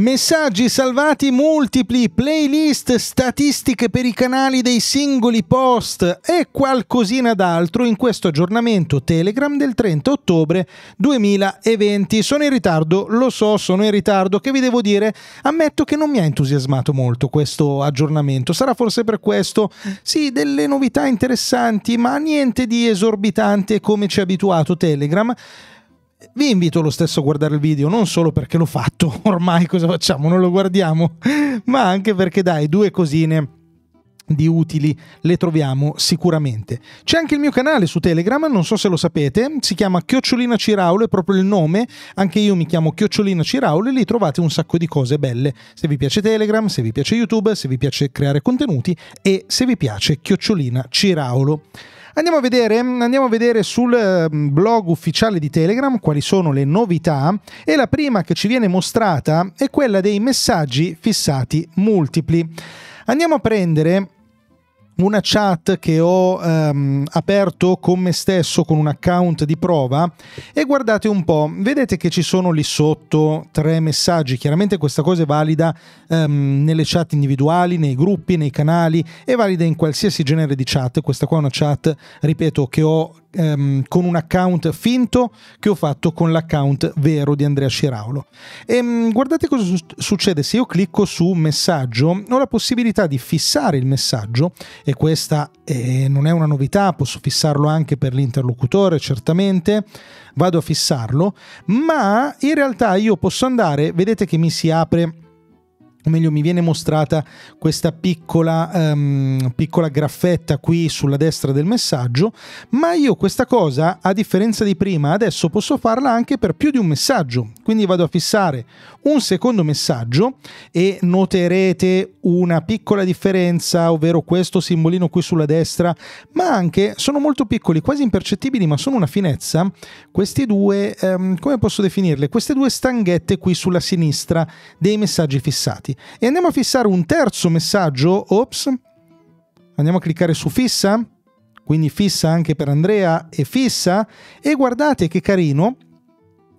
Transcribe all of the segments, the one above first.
Messaggi salvati multipli, playlist, statistiche per i canali dei singoli post e qualcosina d'altro in questo aggiornamento Telegram del 30 ottobre 2020. Sono in ritardo, lo so, sono in ritardo, che vi devo dire? Ammetto che non mi ha entusiasmato molto questo aggiornamento, sarà forse per questo. Sì, delle novità interessanti, ma niente di esorbitante come ci ha abituato Telegram vi invito lo stesso a guardare il video, non solo perché l'ho fatto, ormai cosa facciamo? Non lo guardiamo, ma anche perché dai, due cosine di utili le troviamo sicuramente. C'è anche il mio canale su Telegram, non so se lo sapete, si chiama Chiocciolina Ciraulo, è proprio il nome, anche io mi chiamo Chiocciolina Ciraulo e lì trovate un sacco di cose belle. Se vi piace Telegram, se vi piace YouTube, se vi piace creare contenuti e se vi piace Chiocciolina Ciraulo. Andiamo a vedere, andiamo a vedere sul ehm, blog ufficiale di Telegram quali sono le novità e la prima che ci viene mostrata è quella dei messaggi fissati multipli. Andiamo a prendere una chat che ho ehm, aperto con me stesso con un account di prova e guardate un po', vedete che ci sono lì sotto tre messaggi, chiaramente questa cosa è valida ehm, nelle chat individuali, nei gruppi, nei canali, è valida in qualsiasi genere di chat, questa qua è una chat, ripeto, che ho ehm, con un account finto che ho fatto con l'account vero di Andrea Sciraulo. E, ehm, mh, guardate cosa su- succede se io clicco su messaggio, ho la possibilità di fissare il messaggio e questa eh, non è una novità, posso fissarlo anche per l'interlocutore certamente, vado a fissarlo, ma in realtà io posso andare, vedete che mi si apre o meglio mi viene mostrata questa piccola, um, piccola graffetta qui sulla destra del messaggio, ma io questa cosa, a differenza di prima, adesso posso farla anche per più di un messaggio. Quindi vado a fissare un secondo messaggio e noterete una piccola differenza, ovvero questo simbolino qui sulla destra, ma anche sono molto piccoli, quasi impercettibili, ma sono una finezza, questi due, um, come posso definirle? Queste due stanghette qui sulla sinistra dei messaggi fissati e andiamo a fissare un terzo messaggio, ops, andiamo a cliccare su fissa, quindi fissa anche per Andrea e fissa, e guardate che carino,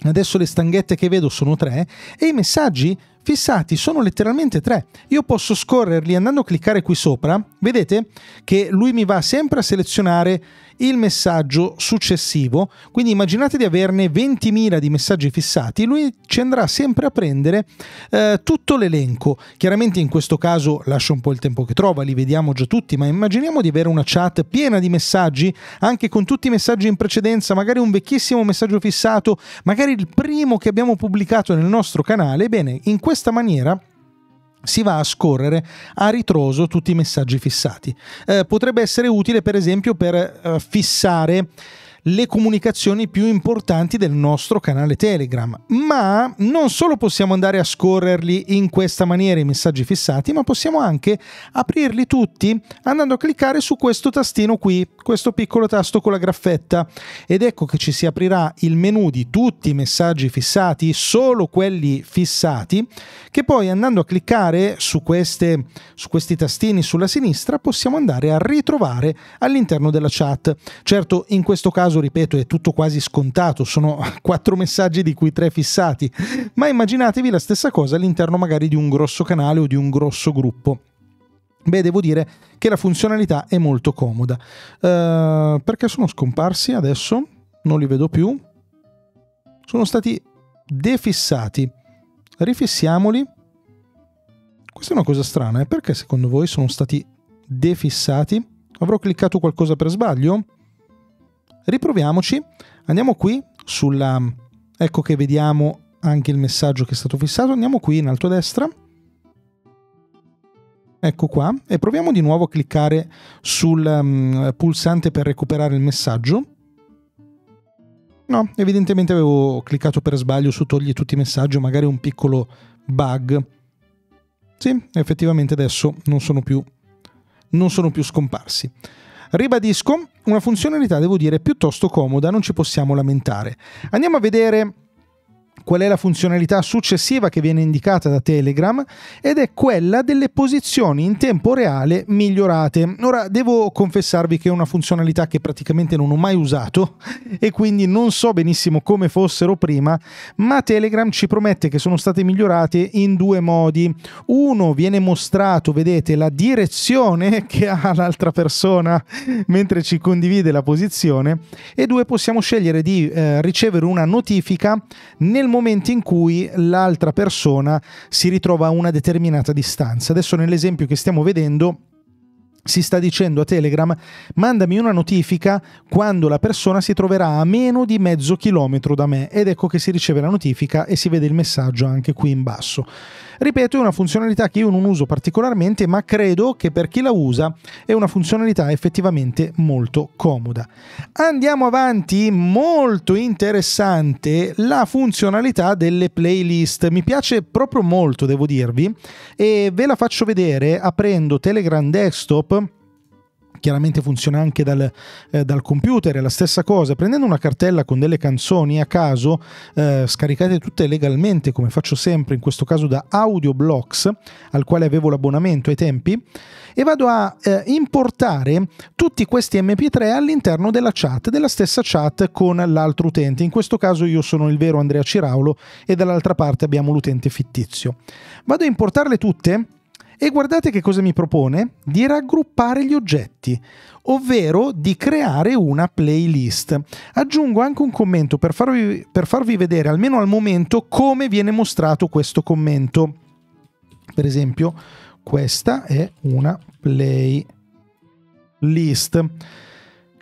adesso le stanghette che vedo sono tre, e i messaggi fissati sono letteralmente tre. Io posso scorrerli andando a cliccare qui sopra, vedete che lui mi va sempre a selezionare il messaggio successivo. Quindi immaginate di averne 20.000 di messaggi fissati, lui ci andrà sempre a prendere eh, tutto l'elenco. Chiaramente in questo caso lascia un po' il tempo che trova, li vediamo già tutti, ma immaginiamo di avere una chat piena di messaggi, anche con tutti i messaggi in precedenza, magari un vecchissimo messaggio fissato, magari il primo che abbiamo pubblicato nel nostro canale. Bene, in questa maniera si va a scorrere a ritroso tutti i messaggi fissati. Eh, potrebbe essere utile per esempio per eh, fissare le comunicazioni più importanti del nostro canale Telegram. Ma non solo possiamo andare a scorrerli in questa maniera i messaggi fissati, ma possiamo anche aprirli tutti andando a cliccare su questo tastino qui, questo piccolo tasto con la graffetta. Ed ecco che ci si aprirà il menu di tutti i messaggi fissati, solo quelli fissati, che poi andando a cliccare su, queste, su questi tastini sulla sinistra possiamo andare a ritrovare all'interno della chat. Certo, in questo caso caso, ripeto, è tutto quasi scontato, sono quattro messaggi di cui tre fissati, ma immaginatevi la stessa cosa all'interno magari di un grosso canale o di un grosso gruppo. Beh, devo dire che la funzionalità è molto comoda. Uh, perché sono scomparsi adesso? Non li vedo più. Sono stati defissati. Rifissiamoli. Questa è una cosa strana, eh? perché secondo voi sono stati defissati? Avrò cliccato qualcosa per sbaglio? Riproviamoci, andiamo qui sulla... Ecco che vediamo anche il messaggio che è stato fissato, andiamo qui in alto a destra, ecco qua, e proviamo di nuovo a cliccare sul um, pulsante per recuperare il messaggio. No, evidentemente avevo cliccato per sbaglio su togli tutti i messaggi, magari un piccolo bug. Sì, effettivamente adesso non sono più, non sono più scomparsi. Ribadisco, una funzionalità devo dire piuttosto comoda, non ci possiamo lamentare. Andiamo a vedere qual è la funzionalità successiva che viene indicata da Telegram ed è quella delle posizioni in tempo reale migliorate. Ora devo confessarvi che è una funzionalità che praticamente non ho mai usato e quindi non so benissimo come fossero prima, ma Telegram ci promette che sono state migliorate in due modi. Uno viene mostrato, vedete, la direzione che ha l'altra persona mentre ci condivide la posizione e due possiamo scegliere di eh, ricevere una notifica nel momento momenti in cui l'altra persona si ritrova a una determinata distanza. Adesso nell'esempio che stiamo vedendo si sta dicendo a Telegram mandami una notifica quando la persona si troverà a meno di mezzo chilometro da me ed ecco che si riceve la notifica e si vede il messaggio anche qui in basso. Ripeto, è una funzionalità che io non uso particolarmente, ma credo che per chi la usa è una funzionalità effettivamente molto comoda. Andiamo avanti, molto interessante la funzionalità delle playlist. Mi piace proprio molto, devo dirvi, e ve la faccio vedere aprendo Telegram Desktop chiaramente funziona anche dal, eh, dal computer, è la stessa cosa, prendendo una cartella con delle canzoni a caso, eh, scaricate tutte legalmente come faccio sempre, in questo caso da Audioblocks, al quale avevo l'abbonamento ai tempi, e vado a eh, importare tutti questi mp3 all'interno della chat, della stessa chat con l'altro utente, in questo caso io sono il vero Andrea Ciraulo e dall'altra parte abbiamo l'utente fittizio. Vado a importarle tutte e guardate che cosa mi propone? Di raggruppare gli oggetti, ovvero di creare una playlist. Aggiungo anche un commento per farvi, per farvi vedere, almeno al momento, come viene mostrato questo commento. Per esempio, questa è una playlist.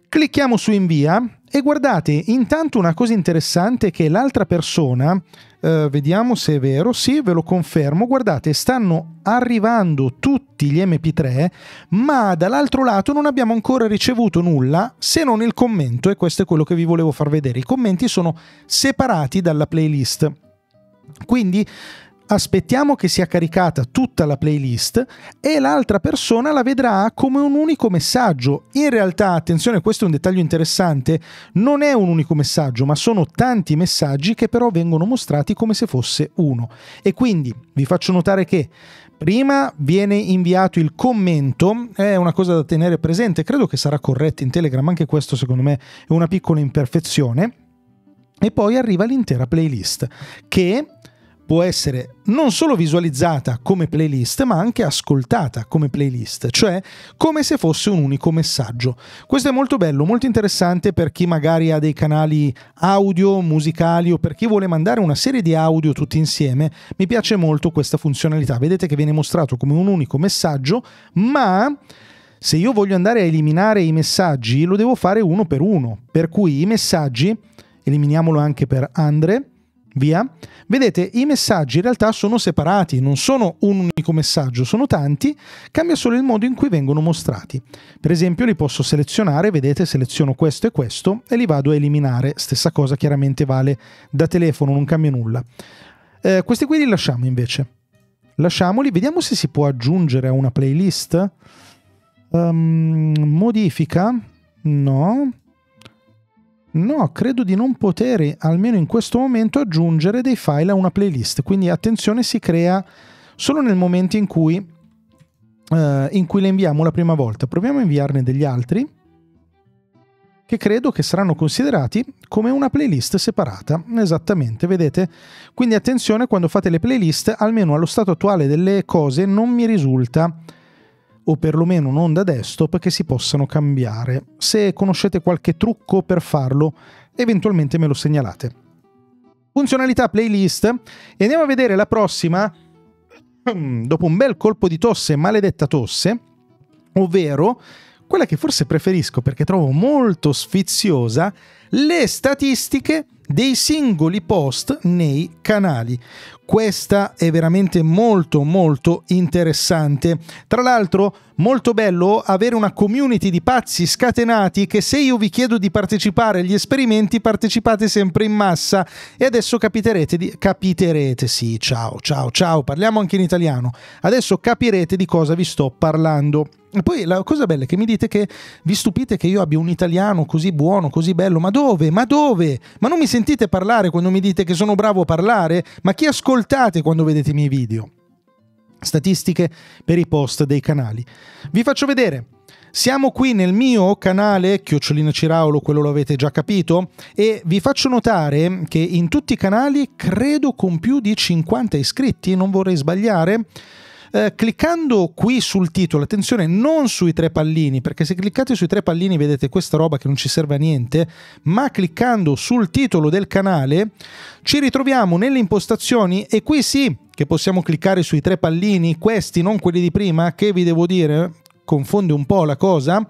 Clicchiamo su invia e guardate, intanto una cosa interessante è che l'altra persona, eh, vediamo se è vero, sì, ve lo confermo, guardate, stanno arrivando tutti gli MP3, ma dall'altro lato non abbiamo ancora ricevuto nulla se non il commento, e questo è quello che vi volevo far vedere. I commenti sono separati dalla playlist. Quindi aspettiamo che sia caricata tutta la playlist e l'altra persona la vedrà come un unico messaggio. In realtà, attenzione, questo è un dettaglio interessante, non è un unico messaggio, ma sono tanti messaggi che però vengono mostrati come se fosse uno. E quindi vi faccio notare che prima viene inviato il commento, è una cosa da tenere presente, credo che sarà corretto in Telegram, anche questo secondo me è una piccola imperfezione. E poi arriva l'intera playlist che può essere non solo visualizzata come playlist, ma anche ascoltata come playlist, cioè come se fosse un unico messaggio. Questo è molto bello, molto interessante per chi magari ha dei canali audio, musicali o per chi vuole mandare una serie di audio tutti insieme. Mi piace molto questa funzionalità. Vedete che viene mostrato come un unico messaggio, ma se io voglio andare a eliminare i messaggi, lo devo fare uno per uno. Per cui i messaggi, eliminiamolo anche per Andre, via, vedete i messaggi in realtà sono separati, non sono un unico messaggio, sono tanti, cambia solo il modo in cui vengono mostrati. Per esempio li posso selezionare, vedete seleziono questo e questo e li vado a eliminare, stessa cosa chiaramente vale da telefono, non cambia nulla. Eh, questi qui li lasciamo invece, lasciamoli, vediamo se si può aggiungere a una playlist. Um, modifica? No. No, credo di non poter, almeno in questo momento, aggiungere dei file a una playlist. Quindi attenzione, si crea solo nel momento in cui, eh, in cui le inviamo la prima volta. Proviamo a inviarne degli altri che credo che saranno considerati come una playlist separata. Esattamente, vedete? Quindi attenzione quando fate le playlist, almeno allo stato attuale delle cose non mi risulta o perlomeno da desktop che si possano cambiare. Se conoscete qualche trucco per farlo, eventualmente me lo segnalate. Funzionalità playlist e andiamo a vedere la prossima hmm, dopo un bel colpo di tosse, maledetta tosse, ovvero quella che forse preferisco perché trovo molto sfiziosa, le statistiche dei singoli post nei canali. Questa è veramente molto molto interessante. Tra l'altro, molto bello avere una community di pazzi scatenati che se io vi chiedo di partecipare agli esperimenti, partecipate sempre in massa. E adesso capiterete di capiterete, sì, ciao, ciao, ciao, parliamo anche in italiano. Adesso capirete di cosa vi sto parlando. E poi la cosa bella è che mi dite che vi stupite che io abbia un italiano così buono, così bello, ma dove? Ma dove? Ma non mi sentite parlare quando mi dite che sono bravo a parlare? Ma chi ascoltate quando vedete i miei video? Statistiche per i post dei canali. Vi faccio vedere. Siamo qui nel mio canale, Chiocciolina Ciraolo, quello lo avete già capito, e vi faccio notare che in tutti i canali credo con più di 50 iscritti, non vorrei sbagliare, eh, cliccando qui sul titolo, attenzione, non sui tre pallini, perché se cliccate sui tre pallini vedete questa roba che non ci serve a niente, ma cliccando sul titolo del canale ci ritroviamo nelle impostazioni e qui sì che possiamo cliccare sui tre pallini, questi non quelli di prima, che vi devo dire confonde un po' la cosa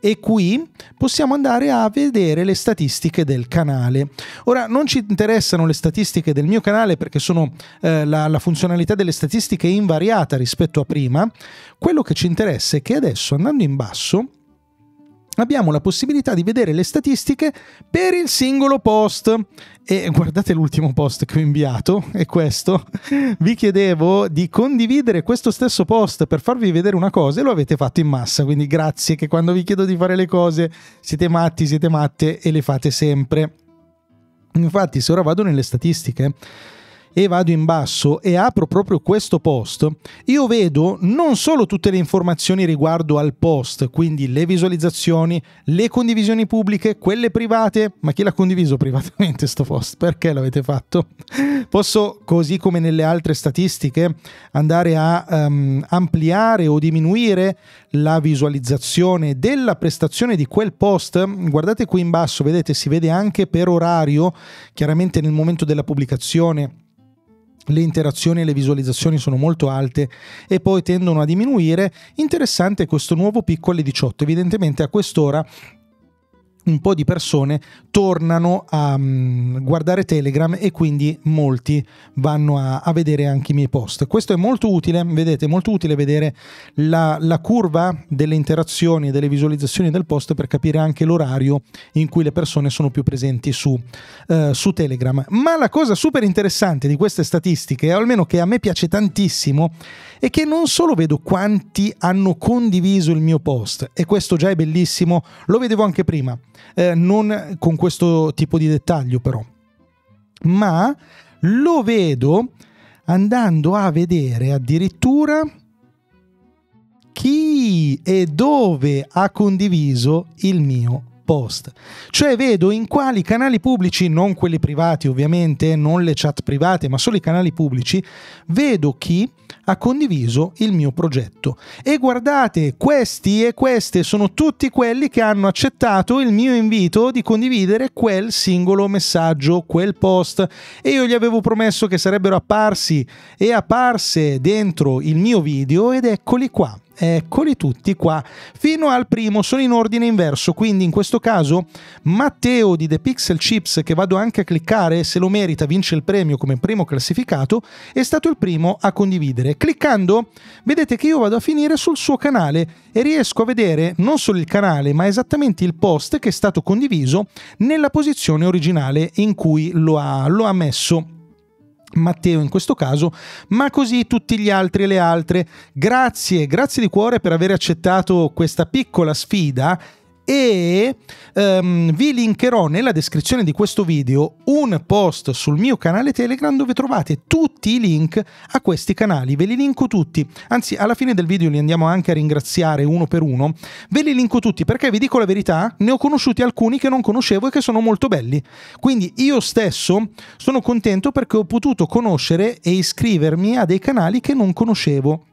e qui possiamo andare a vedere le statistiche del canale. Ora non ci interessano le statistiche del mio canale perché sono, eh, la, la funzionalità delle statistiche è invariata rispetto a prima, quello che ci interessa è che adesso andando in basso abbiamo la possibilità di vedere le statistiche per il singolo post. E guardate l'ultimo post che ho inviato, è questo. Vi chiedevo di condividere questo stesso post per farvi vedere una cosa e lo avete fatto in massa, quindi grazie che quando vi chiedo di fare le cose siete matti, siete matte e le fate sempre. Infatti, se ora vado nelle statistiche, e vado in basso e apro proprio questo post, io vedo non solo tutte le informazioni riguardo al post, quindi le visualizzazioni, le condivisioni pubbliche, quelle private, ma chi l'ha condiviso privatamente questo post? Perché l'avete fatto? Posso, così come nelle altre statistiche, andare a um, ampliare o diminuire la visualizzazione della prestazione di quel post. Guardate qui in basso, vedete, si vede anche per orario, chiaramente nel momento della pubblicazione le interazioni e le visualizzazioni sono molto alte e poi tendono a diminuire. Interessante questo nuovo picco alle 18, evidentemente a quest'ora un po' di persone tornano a um, guardare Telegram e quindi molti vanno a, a, vedere anche i miei post. Questo è molto utile, vedete, molto utile vedere la, la curva delle interazioni, e delle visualizzazioni del post per capire anche l'orario in cui le persone sono più presenti su, uh, su Telegram. Ma la cosa super interessante di queste statistiche, o almeno che a me piace tantissimo, è che non solo vedo quanti hanno condiviso il mio post, e questo già è bellissimo, lo vedevo anche prima eh, non con questo tipo di dettaglio però, ma lo vedo andando a vedere addirittura chi e dove ha condiviso il mio post. Cioè vedo in quali canali pubblici, non quelli privati ovviamente, non le chat private, ma solo i canali pubblici, vedo chi ha condiviso il mio progetto. E guardate, questi e queste sono tutti quelli che hanno accettato il mio invito di condividere quel singolo messaggio, quel post. E io gli avevo promesso che sarebbero apparsi e apparse dentro il mio video ed eccoli qua. Eccoli eh, tutti qua. Fino al primo sono in ordine inverso, quindi in questo caso Matteo di The Pixel Chips, che vado anche a cliccare, se lo merita vince il premio come primo classificato, è stato il primo a condividere. Cliccando vedete che io vado a finire sul suo canale e riesco a vedere non solo il canale, ma esattamente il post che è stato condiviso nella posizione originale in cui lo ha, lo ha messo Matteo in questo caso, ma così tutti gli altri e le altre. Grazie, grazie di cuore per aver accettato questa piccola sfida e um, vi linkerò nella descrizione di questo video un post sul mio canale Telegram dove trovate tutti i link a questi canali, ve li linko tutti, anzi alla fine del video li andiamo anche a ringraziare uno per uno, ve li linko tutti perché vi dico la verità, ne ho conosciuti alcuni che non conoscevo e che sono molto belli, quindi io stesso sono contento perché ho potuto conoscere e iscrivermi a dei canali che non conoscevo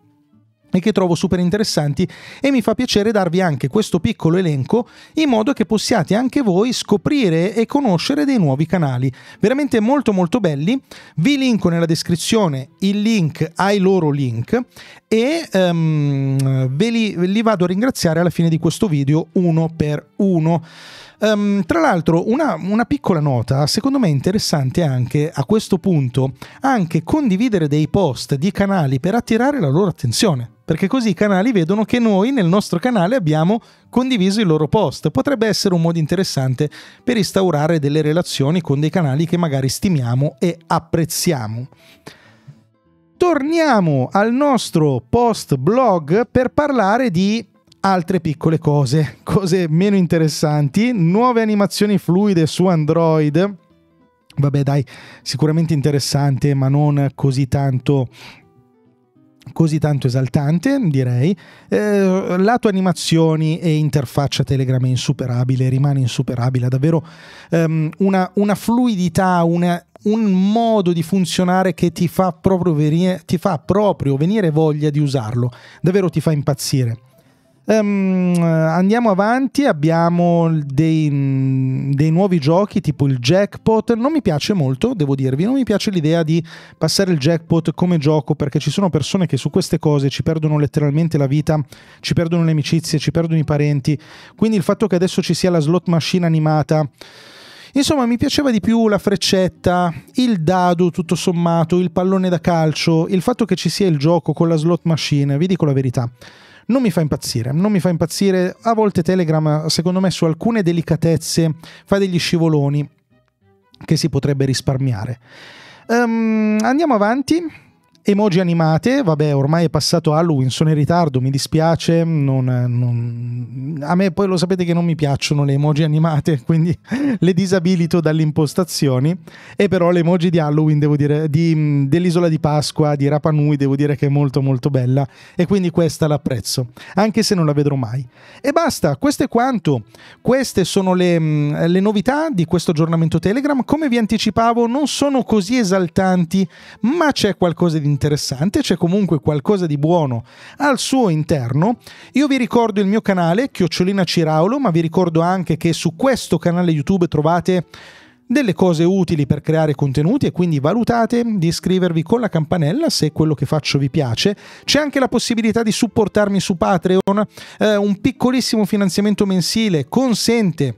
e che trovo super interessanti e mi fa piacere darvi anche questo piccolo elenco in modo che possiate anche voi scoprire e conoscere dei nuovi canali veramente molto molto belli vi linko nella descrizione il link ai loro link e um, ve li, li vado a ringraziare alla fine di questo video uno per uno Um, tra l'altro, una, una, piccola nota, secondo me interessante anche a questo punto, anche condividere dei post di canali per attirare la loro attenzione perché così i canali vedono che noi nel nostro canale abbiamo condiviso i loro post. Potrebbe essere un modo interessante per instaurare delle relazioni con dei canali che magari stimiamo e apprezziamo. Torniamo al nostro post blog per parlare di altre piccole cose, cose meno interessanti, nuove animazioni fluide su Android. Vabbè dai, sicuramente interessante, ma non così tanto così tanto esaltante, direi. Eh, lato animazioni e interfaccia Telegram è insuperabile, rimane insuperabile, ha davvero um, una, una, fluidità, una, un modo di funzionare che ti fa, proprio venire, ti fa proprio venire voglia di usarlo, davvero ti fa impazzire. Um, andiamo avanti, abbiamo dei, dei, nuovi giochi tipo il jackpot, non mi piace molto, devo dirvi, non mi piace l'idea di passare il jackpot come gioco perché ci sono persone che su queste cose ci perdono letteralmente la vita, ci perdono le amicizie, ci perdono i parenti, quindi il fatto che adesso ci sia la slot machine animata... Insomma, mi piaceva di più la freccetta, il dado tutto sommato, il pallone da calcio, il fatto che ci sia il gioco con la slot machine, vi dico la verità non mi fa impazzire, non mi fa impazzire. A volte Telegram, secondo me, su alcune delicatezze fa degli scivoloni che si potrebbe risparmiare. Um, andiamo avanti Emoji animate, vabbè, ormai è passato Halloween, sono in ritardo, mi dispiace. Non, non... A me poi lo sapete che non mi piacciono le emoji animate, quindi le disabilito dalle impostazioni. E però le emoji di Halloween, devo dire, di, dell'isola di Pasqua, di Rapa Nui, devo dire che è molto molto bella. E quindi questa l'apprezzo, anche se non la vedrò mai. E basta, questo è quanto. Queste sono le, mm, le novità di questo aggiornamento Telegram. Come vi anticipavo, non sono così esaltanti, ma c'è qualcosa di interessante interessante, c'è comunque qualcosa di buono al suo interno. Io vi ricordo il mio canale, Chiocciolina Ciraulo, ma vi ricordo anche che su questo canale YouTube trovate delle cose utili per creare contenuti e quindi valutate di iscrivervi con la campanella se quello che faccio vi piace. C'è anche la possibilità di supportarmi su Patreon, eh, un piccolissimo finanziamento mensile consente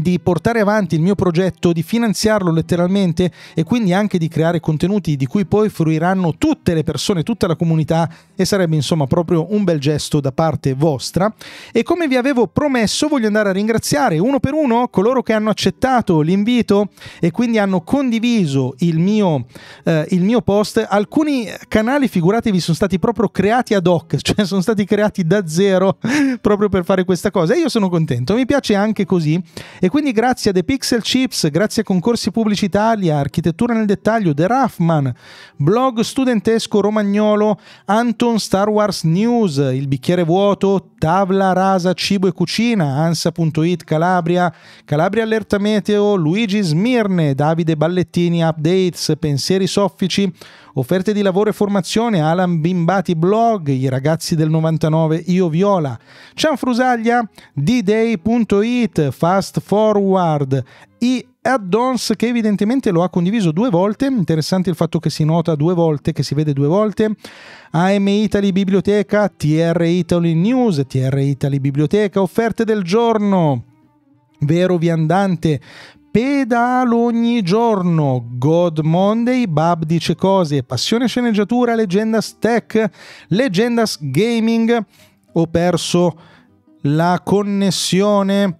di portare avanti il mio progetto, di finanziarlo letteralmente e quindi anche di creare contenuti di cui poi fruiranno tutte le persone, tutta la comunità e sarebbe insomma proprio un bel gesto da parte vostra. E come vi avevo promesso voglio andare a ringraziare uno per uno coloro che hanno accettato l'invito e quindi hanno condiviso il mio, eh, il mio post. Alcuni canali, figuratevi, sono stati proprio creati ad hoc, cioè sono stati creati da zero proprio per fare questa cosa e io sono contento, mi piace anche così e quindi grazie a The Pixel Chips, grazie a Concorsi Pubblici Italia, Architettura nel Dettaglio, The Raffman, blog studentesco romagnolo, Anton Star Wars News, Il Bicchiere Vuoto, Tavla Rasa Cibo e Cucina, Ansa.it Calabria, Calabria Allerta Meteo, Luigi Smirne, Davide Ballettini Updates, Pensieri Soffici, Offerte di lavoro e formazione, Alan Bimbati Blog, i ragazzi del 99, Io Viola, Cianfrusaglia, dday.it, Fast Forward, i add-ons che evidentemente lo ha condiviso due volte, interessante il fatto che si nota due volte, che si vede due volte, AM Italy Biblioteca, TR Italy News, TR Italy Biblioteca, offerte del giorno, Vero Viandante, Pedalo ogni giorno, God Monday, Bab dice cose, Passione sceneggiatura, Legendas Tech, Legendas Gaming. Ho perso la connessione.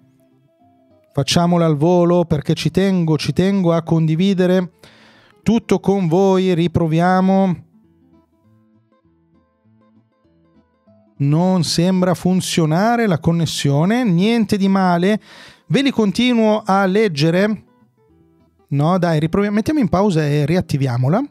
Facciamola al volo perché ci tengo, ci tengo a condividere tutto con voi. Riproviamo. Non sembra funzionare la connessione, niente di male. Ve li continuo a leggere? No, dai, riproviamo. Mettiamo in pausa e riattiviamola.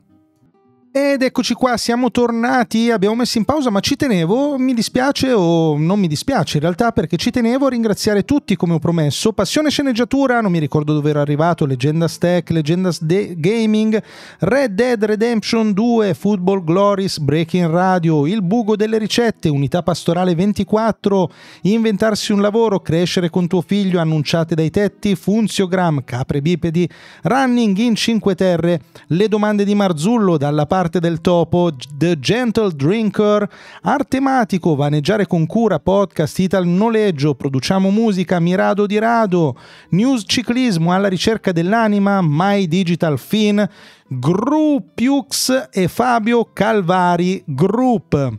Ed eccoci qua, siamo tornati, abbiamo messo in pausa, ma ci tenevo, mi dispiace o non mi dispiace in realtà perché ci tenevo a ringraziare tutti come ho promesso, Passione Sceneggiatura, non mi ricordo dove ero arrivato, Legenda Stack, Legenda De- Gaming, Red Dead Redemption 2, Football Glories, Breaking Radio, Il Bugo delle Ricette, Unità Pastorale 24, Inventarsi un lavoro, Crescere con tuo figlio, Annunciate dai tetti, Funziogram, Capre Bipedi, Running in 5 Terre, Le domande di Marzullo dalla parte l'arte del topo, The Gentle Drinker, Artematico, vaneggiare con cura, podcast, Ital noleggio, produciamo musica, mirado di rado, news ciclismo alla ricerca dell'anima, My Digital Fin, Gru Grupiux e Fabio Calvari Group.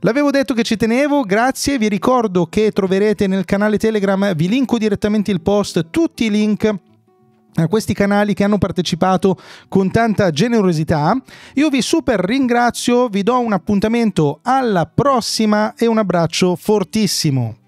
L'avevo detto che ci tenevo, grazie, vi ricordo che troverete nel canale Telegram, vi linko direttamente il post, tutti i link a questi canali che hanno partecipato con tanta generosità. Io vi super ringrazio, vi do un appuntamento alla prossima e un abbraccio fortissimo.